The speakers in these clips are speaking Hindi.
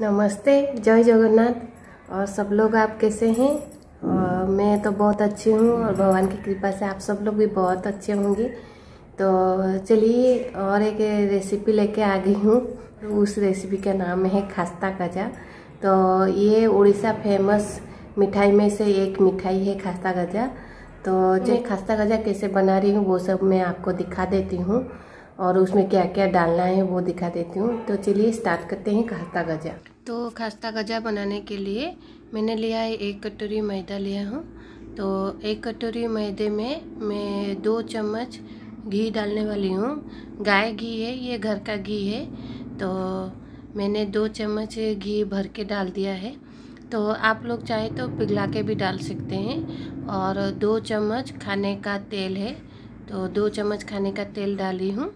नमस्ते जय जगन्नाथ और सब लोग आप कैसे हैं और मैं तो बहुत अच्छी हूँ और भगवान की कृपा से आप सब लोग भी बहुत अच्छे होंगे तो चलिए और एक रेसिपी लेके आ गई हूँ उस रेसिपी का नाम है खास्ता गजा तो ये उड़ीसा फेमस मिठाई में से एक मिठाई है खास्ता गजा तो जो खास्ता गजा कैसे बना रही हूँ वो सब मैं आपको दिखा देती हूँ और उसमें क्या क्या डालना है वो दिखा देती हूँ तो चलिए स्टार्ट करते हैं खस्ता गजा तो खस्ता गजा बनाने के लिए मैंने लिया है एक कटोरी मैदा लिया हूँ तो एक कटोरी मैदे में मैं दो चम्मच घी डालने वाली हूँ गाय घी है ये घर का घी है तो मैंने दो चम्मच घी भर के डाल दिया है तो आप लोग चाहे तो पिघला के भी डाल सकते हैं और दो चम्मच खाने का तेल है तो दो चम्मच खाने का तेल डाली हूँ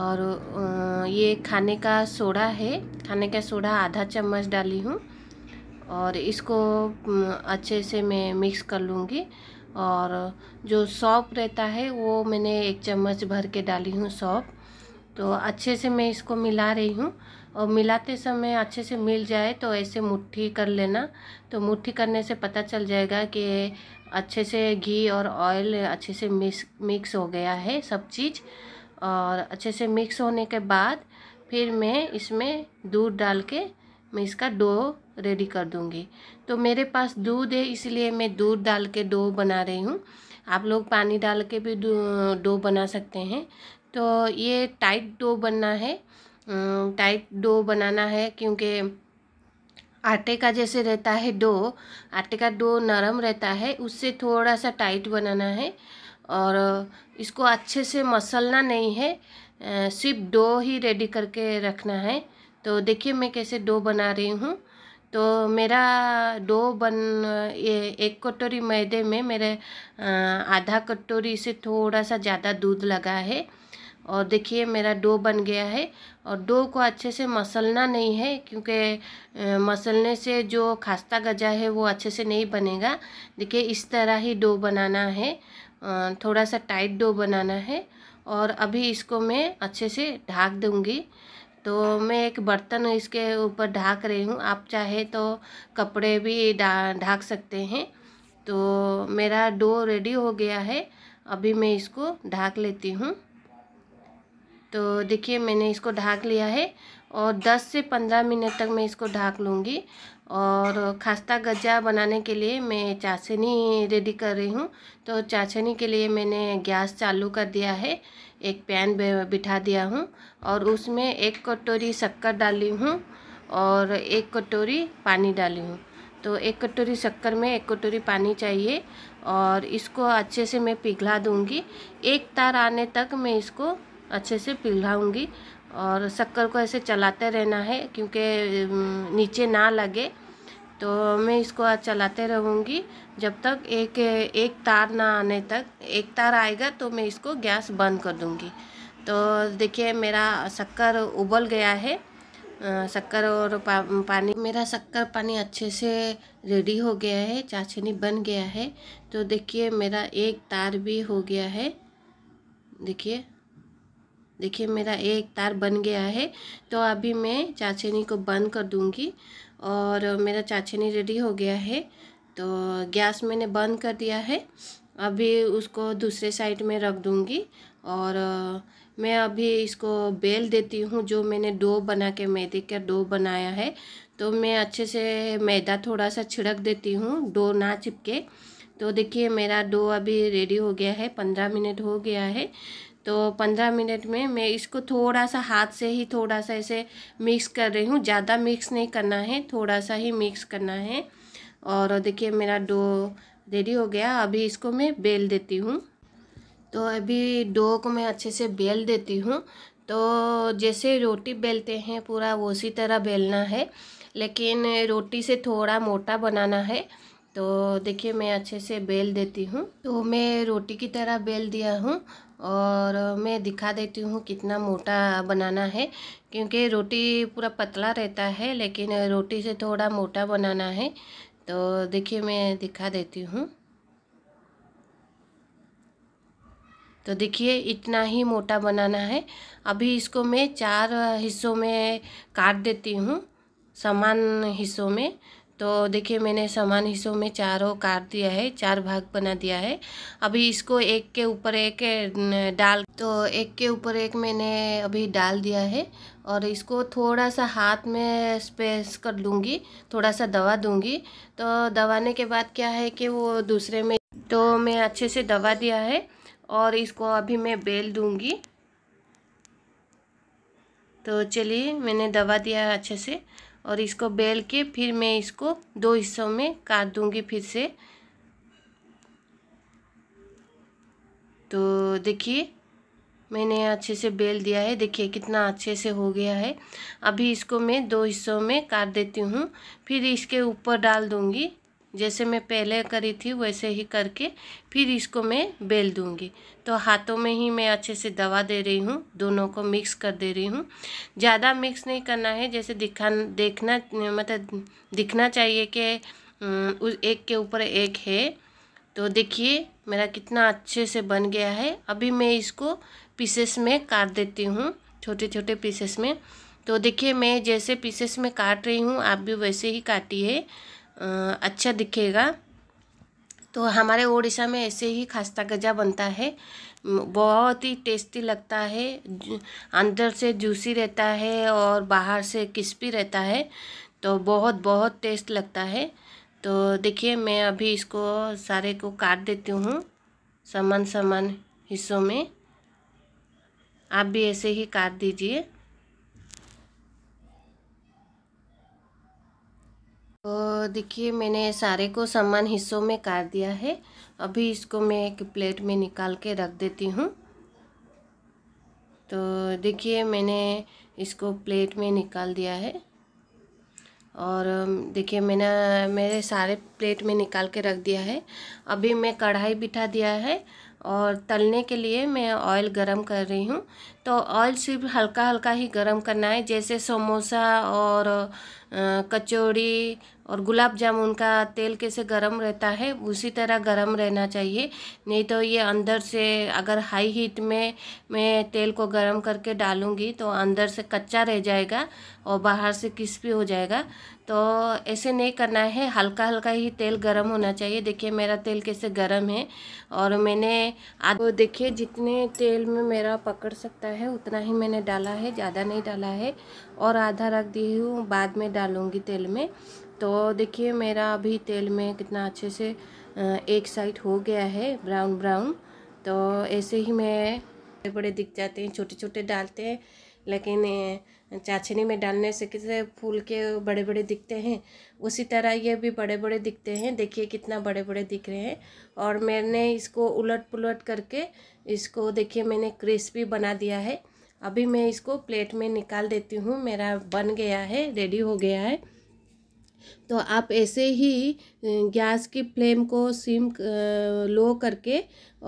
और ये खाने का सोडा है खाने का सोडा आधा चम्मच डाली हूँ और इसको अच्छे से मैं मिक्स कर लूँगी और जो सौंप रहता है वो मैंने एक चम्मच भर के डाली हूँ सौंप तो अच्छे से मैं इसको मिला रही हूँ और मिलाते समय अच्छे से मिल जाए तो ऐसे मुट्ठी कर लेना तो मुट्ठी करने से पता चल जाएगा कि अच्छे से घी और ऑयल अच्छे से मिक्स मिक्स हो गया है सब चीज़ और अच्छे से मिक्स होने के बाद फिर मैं इसमें दूध डाल के मैं इसका डो रेडी कर दूँगी तो मेरे पास दूध है इसलिए मैं दूध डाल के डो बना रही हूँ आप लोग पानी डाल के भी डो बना सकते हैं तो ये टाइट डो बनना है टाइट डो बनाना है क्योंकि आटे का जैसे रहता है डो आटे का डो नरम रहता है उससे थोड़ा सा टाइट बनाना है और इसको अच्छे से मसलना नहीं है सिर्फ डो ही रेडी करके रखना है तो देखिए मैं कैसे डो बना रही हूँ तो मेरा डो बन ये एक कटोरी मैदे में मेरे आधा कटोरी से थोड़ा सा ज़्यादा दूध लगा है और देखिए मेरा डो बन गया है और डो को अच्छे से मसलना नहीं है क्योंकि मसलने से जो खास्ता गजा है वो अच्छे से नहीं बनेगा देखिए इस तरह ही डो बनाना है थोड़ा सा टाइट डो बनाना है और अभी इसको मैं अच्छे से ढाक दूँगी तो मैं एक बर्तन इसके ऊपर ढाक रही हूँ आप चाहे तो कपड़े भी ढाक सकते हैं तो मेरा डो रेडी हो गया है अभी मैं इसको ढाक लेती हूँ तो देखिए मैंने इसको ढाक लिया है और 10 से 15 मिनट तक मैं इसको ढाक लूँगी और खास्ता गज्जा बनाने के लिए मैं चाशनी रेडी कर रही हूँ तो चाशनी के लिए मैंने गैस चालू कर दिया है एक पैन बिठा दिया हूँ और उसमें एक कटोरी शक्कर डाली हूँ और एक कटोरी पानी डाली हूँ तो एक कटोरी शक्कर में एक कटोरी पानी चाहिए और इसको अच्छे से मैं पिघला दूँगी एक तार आने तक मैं इसको अच्छे से पिघलाऊँगी और शक्कर को ऐसे चलाते रहना है क्योंकि नीचे ना लगे तो मैं इसको चलाते रहूँगी जब तक एक एक तार ना आने तक एक तार आएगा तो मैं इसको गैस बंद कर दूँगी तो देखिए मेरा शक्कर उबल गया है शक्कर और पा, पानी मेरा शक्कर पानी अच्छे से रेडी हो गया है चाचनी बन गया है तो देखिए मेरा एक तार भी हो गया है देखिए देखिए मेरा एक तार बन गया है तो अभी मैं चाचनी को बंद कर दूंगी और मेरा चाचनी रेडी हो गया है तो गैस मैंने बंद कर दिया है अभी उसको दूसरे साइड में रख दूंगी और मैं अभी इसको बेल देती हूँ जो मैंने डो बना के मैदे का डो बनाया है तो मैं अच्छे से मैदा थोड़ा सा छिड़क देती हूँ डो ना चिपके तो देखिए मेरा डो अभी रेडी हो गया है पंद्रह मिनट हो गया है तो पंद्रह मिनट में मैं इसको थोड़ा सा हाथ से ही थोड़ा सा इसे मिक्स कर रही हूँ ज़्यादा मिक्स नहीं करना है थोड़ा सा ही मिक्स करना है और देखिए मेरा डो रेडी हो गया अभी इसको मैं बेल देती हूँ तो अभी डो को मैं अच्छे से बेल देती हूँ तो जैसे रोटी बेलते हैं पूरा उसी तरह बेलना है लेकिन रोटी से थोड़ा मोटा बनाना है तो देखिए मैं अच्छे से बेल देती हूँ तो मैं रोटी की तरह बेल दिया हूँ और मैं दिखा देती हूँ कितना मोटा बनाना है क्योंकि रोटी पूरा पतला रहता है लेकिन रोटी से थोड़ा मोटा बनाना है तो देखिए मैं दिखा देती हूँ तो देखिए इतना ही मोटा बनाना है अभी इसको मैं चार हिस्सों में काट देती हूँ समान हिस्सों में तो देखिए मैंने समान हिस्सों में चारों काट दिया है चार भाग बना दिया है अभी इसको एक के ऊपर एक डाल तो एक के ऊपर एक मैंने अभी डाल दिया है और इसको थोड़ा सा हाथ में स्पेस कर लूँगी थोड़ा सा दवा दूँगी तो दवाने के बाद क्या है कि वो दूसरे में तो मैं अच्छे से दवा दिया है और इसको अभी मैं बेल दूँगी तो चलिए मैंने दवा दिया अच्छे से और इसको बेल के फिर मैं इसको दो हिस्सों में काट दूंगी फिर से तो देखिए मैंने अच्छे से बेल दिया है देखिए कितना अच्छे से हो गया है अभी इसको मैं दो हिस्सों में काट देती हूँ फिर इसके ऊपर डाल दूँगी जैसे मैं पहले करी थी वैसे ही करके फिर इसको मैं बेल दूंगी तो हाथों में ही मैं अच्छे से दवा दे रही हूँ दोनों को मिक्स कर दे रही हूँ ज़्यादा मिक्स नहीं करना है जैसे दिखा देखना मतलब दिखना चाहिए कि उस एक के ऊपर एक है तो देखिए मेरा कितना अच्छे से बन गया है अभी मैं इसको पीसेस में काट देती हूँ छोटे छोटे पीसेस में तो देखिए मैं जैसे पीसेस में काट रही हूँ आप भी वैसे ही काटी है अच्छा दिखेगा तो हमारे ओडिशा में ऐसे ही खास्ता गजा बनता है बहुत ही टेस्टी लगता है अंदर से जूसी रहता है और बाहर से क्रिस्पी रहता है तो बहुत बहुत टेस्ट लगता है तो देखिए मैं अभी इसको सारे को काट देती हूँ समान समान हिस्सों में आप भी ऐसे ही काट दीजिए देखिए मैंने सारे को समान हिस्सों में काट दिया है अभी इसको मैं एक प्लेट में निकाल के रख देती हूँ तो देखिए मैंने इसको प्लेट में निकाल दिया है और देखिए मैंने मेरे सारे प्लेट में निकाल के रख दिया है अभी मैं कढ़ाई बिठा दिया है और तलने के लिए मैं ऑयल गरम कर रही हूँ तो ऑयल सिर्फ हल्का हल्का ही गरम करना है जैसे समोसा और कचौड़ी और गुलाब जामुन का तेल कैसे गर्म रहता है उसी तरह गर्म रहना चाहिए नहीं तो ये अंदर से अगर हाई हीट में मैं तेल को गर्म करके डालूँगी तो अंदर से कच्चा रह जाएगा और बाहर से क्रिस्पी हो जाएगा तो ऐसे नहीं करना है हल्का हल्का ही तेल गर्म होना चाहिए देखिए मेरा तेल कैसे गर्म है और मैंने आज देखिए जितने तेल में मेरा पकड़ सकता है उतना ही मैंने डाला है ज़्यादा नहीं डाला है और आधा रख दी हूँ बाद में डालूँगी तेल में तो देखिए मेरा अभी तेल में कितना अच्छे से एक साइड हो गया है ब्राउन ब्राउन तो ऐसे ही मैं बड़े बड़े दिख जाते हैं छोटे छोटे डालते हैं लेकिन चाचनी में डालने से किसे फूल के बड़े बड़े दिखते हैं उसी तरह ये भी बड़े बड़े दिखते हैं देखिए कितना बड़े बड़े दिख रहे हैं और मैंने इसको उलट पुलट करके इसको देखिए मैंने क्रिस्पी बना दिया है अभी मैं इसको प्लेट में निकाल देती हूँ मेरा बन गया है रेडी हो गया है तो आप ऐसे ही गैस की फ्लेम को सिम लो करके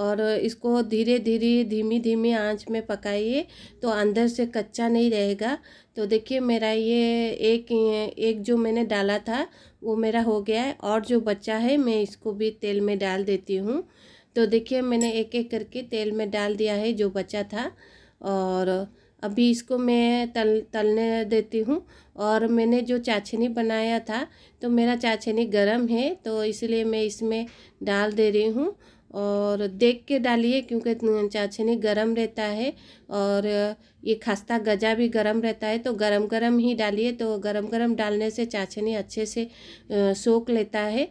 और इसको धीरे धीरे धीमी धीमी आंच में पकाइए तो अंदर से कच्चा नहीं रहेगा तो देखिए मेरा ये एक एक जो मैंने डाला था वो मेरा हो गया है और जो बचा है मैं इसको भी तेल में डाल देती हूँ तो देखिए मैंने एक एक करके तेल में डाल दिया है जो बचा था और अभी इसको मैं तल तलने देती हूँ और मैंने जो चाचनी बनाया था तो मेरा चाचनी गर्म है तो इसलिए मैं इसमें डाल दे रही हूँ और देख के डालिए क्योंकि चाचनी गरम रहता है और ये खस्ता गजा भी गरम रहता है तो गरम गरम ही डालिए तो गरम गरम डालने से चाचनी अच्छे से सोख लेता है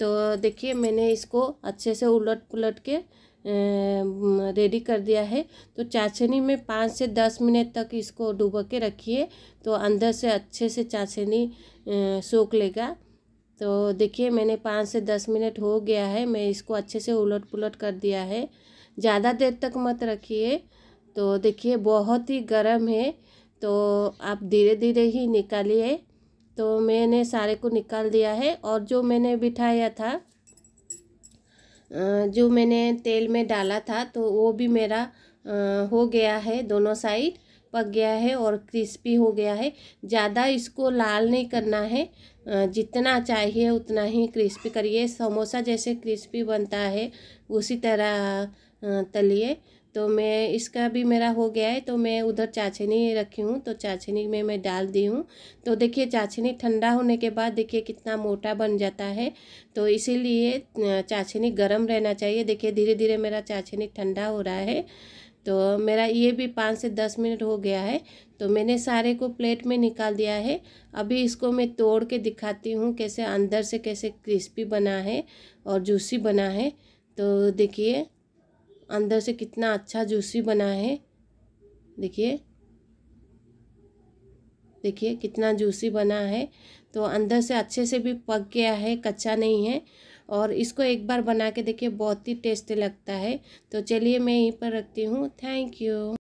तो देखिए मैंने इसको अच्छे से उलट पुलट के रेडी कर दिया है तो चाशनी में पाँच से दस मिनट तक इसको डुबो के रखिए तो अंदर से अच्छे से चाशनी सोख लेगा तो देखिए मैंने पाँच से दस मिनट हो गया है मैं इसको अच्छे से उलट पुलट कर दिया है ज़्यादा देर तक मत रखिए तो देखिए बहुत ही गर्म है तो आप धीरे धीरे ही निकालिए तो मैंने सारे को निकाल दिया है और जो मैंने बिठाया था जो मैंने तेल में डाला था तो वो भी मेरा हो गया है दोनों साइड पक गया है और क्रिस्पी हो गया है ज़्यादा इसको लाल नहीं करना है जितना चाहिए उतना ही क्रिस्पी करिए समोसा जैसे क्रिस्पी बनता है उसी तरह तलिए तो मैं इसका भी मेरा हो गया है तो मैं उधर चाचनी रखी हूँ तो चाचनी में मैं डाल दी हूँ तो देखिए चाचनी ठंडा होने के बाद देखिए कितना मोटा बन जाता है तो इसीलिए चाचनी गर्म रहना चाहिए देखिए धीरे धीरे मेरा चाचनी ठंडा हो रहा है तो मेरा ये भी पाँच से दस मिनट हो गया है तो मैंने सारे को प्लेट में निकाल दिया है अभी इसको मैं तोड़ के दिखाती हूँ कैसे अंदर से कैसे क्रिस्पी बना है और जूसी बना है तो देखिए अंदर से कितना अच्छा जूसी बना है देखिए देखिए कितना जूसी बना है तो अंदर से अच्छे से भी पक गया है कच्चा नहीं है और इसको एक बार बना के देखिए बहुत ही टेस्टी लगता है तो चलिए मैं यहीं पर रखती हूँ थैंक यू